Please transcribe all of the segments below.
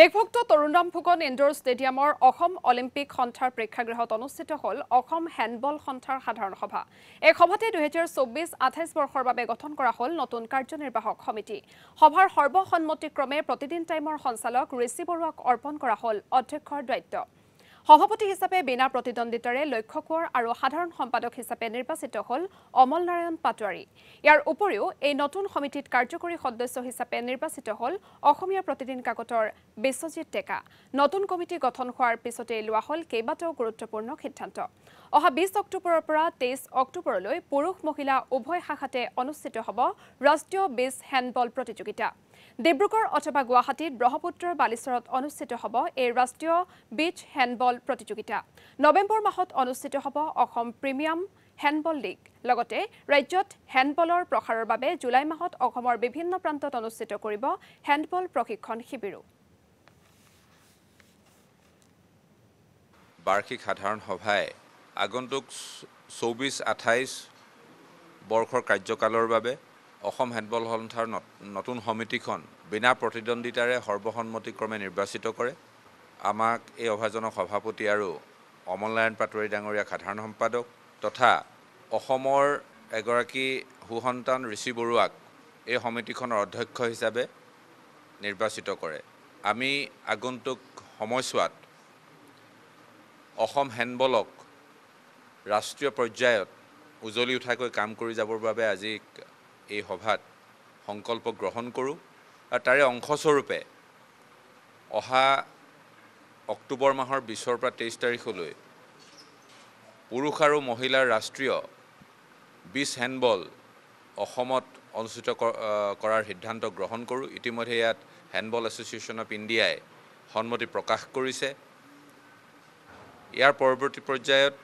দেশভক্ত তৰুণৰাম ফুকন ইনডোৰ ষ্টেডিয়ামৰ অসম অলিম্পিক সন্থাৰ প্ৰেক্ষাগৃহত অনুষ্ঠিত হ'ল অসম হেণ্ডবল সন্থাৰ সাধাৰণ সভা এই সভাতে দুহেজাৰ চৌব্বিছ আঠাইছ বৰ্ষৰ বাবে গঠন কৰা হ'ল নতুন কাৰ্যনিৰ্বাহক সমিতি সভাৰ সৰ্বসন্মতিক্ৰমে প্ৰতিদিন টাইমৰ সঞ্চালক ঋষি বৰুৱাক অৰ্পণ কৰা হ'ল অধ্যক্ষৰ দায়িত্ব সভাপতি হিচাপে বিনা প্ৰতিদ্বন্দ্বিতাৰে লক্ষ্য কোঁৱৰ আৰু সাধাৰণ সম্পাদক হিচাপে নিৰ্বাচিত হ'ল অমল নাৰায়ণ পাটোৱাৰী ইয়াৰ উপৰিও এই নতুন সমিতিত কাৰ্যকৰী সদস্য হিচাপে নিৰ্বাচিত হ'ল অসমীয়া প্ৰতিদিন কাকতৰ বিশ্বজিৎ ডেকা নতুন কমিটি গঠন হোৱাৰ পিছতেই লোৱা হ'ল কেইবাটাও গুৰুত্বপূৰ্ণ সিদ্ধান্ত অহা বিশ অক্টোবৰৰ পৰা তেইছ অক্টোবৰলৈ পুৰুষ মহিলা উভয় শাখাতে অনুষ্ঠিত হ'ব ৰাষ্ট্ৰীয় বীজ হেণ্ডবল প্ৰতিযোগিতা ডিব্ৰুগড় অথবা গুৱাহাটীত ব্ৰহ্মপুত্ৰৰ বালিচৰত অনুষ্ঠিত হ'ব এই ৰাষ্ট্ৰীয় বীজ হেণ্ডবল প্ৰতিযোগিতা নৱেম্বৰ মাহত অনুষ্ঠিত হ'ব অসম প্ৰিমিয়াম হেণ্ডবল লীগ লগতে ৰাজ্যত হেণ্ডবলৰ প্ৰসাৰৰ বাবে জুলাই মাহত অসমৰ বিভিন্ন প্ৰান্তত অনুষ্ঠিত কৰিব হেণ্ডবল প্ৰশিক্ষণ শিবিৰো বাৰ্ষিক সাধাৰণ সভায় আগন্তুক চৌবিছ আঠাইছ বৰ্ষৰ কাৰ্যকালৰ বাবে অসম হেণ্ডবল সন্থাৰ নতুন সমিতিখন বিনা প্ৰতিদ্বন্দ্বিতাৰে সৰ্বসন্মতিক্ৰমে নিৰ্বাচিত কৰে আমাক এই অভাজনক সভাপতি আৰু অমল নাৰায়ণ পাটোৱাৰী ডাঙৰীয়া সাধাৰণ সম্পাদক তথা অসমৰ এগৰাকী সুসন্তান ঋষি বৰুৱাক এই সমিতিখনৰ অধ্যক্ষ হিচাপে নিৰ্বাচিত কৰে আমি আগন্তুক সময়ছোৱাত অসম হেণ্ডবলক ৰাষ্ট্ৰীয় পৰ্যায়ত উজলি উঠাকৈ কাম কৰি যাবৰ বাবে আজি এই সভাত সংকল্প গ্ৰহণ কৰোঁ আৰু তাৰে অংশস্বৰূপে অহা অক্টোবৰ মাহৰ বিছৰ পৰা তেইছ তাৰিখলৈ পুৰুষ আৰু মহিলাৰ ৰাষ্ট্ৰীয় বিছ হেণ্ডবল অসমত অনুষ্ঠিত কৰাৰ সিদ্ধান্ত গ্ৰহণ কৰোঁ ইতিমধ্যে ইয়াত হেণ্ডবল এছ'চিয়েশ্যন অৱ ইণ্ডিয়াই সন্মতি প্ৰকাশ কৰিছে ইয়াৰ পৰৱৰ্তী পৰ্যায়ত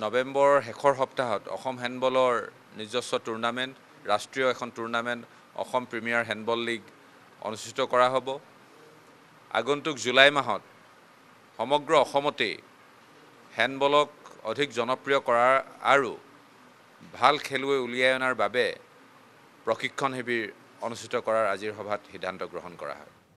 নৱেম্বৰ শেষৰ সপ্তাহত অসম হেণ্ডবলৰ নিজস্ব টুৰ্ণামেণ্ট ৰাষ্ট্ৰীয় এখন tournament Asom premier handball league অনুষ্ঠিত কৰা হ'ব আগন্তুক জুলাই মাহত সমগ্ৰ অসমতেই হেণ্ডবলক অধিক জনপ্ৰিয় কৰাৰ আৰু ভাল খেলুৱৈ উলিয়াই অনাৰ বাবে প্ৰশিক্ষণ শিবিৰ অনুষ্ঠিত কৰাৰ আজিৰ সভাত সিদ্ধান্ত গ্ৰহণ কৰা হয়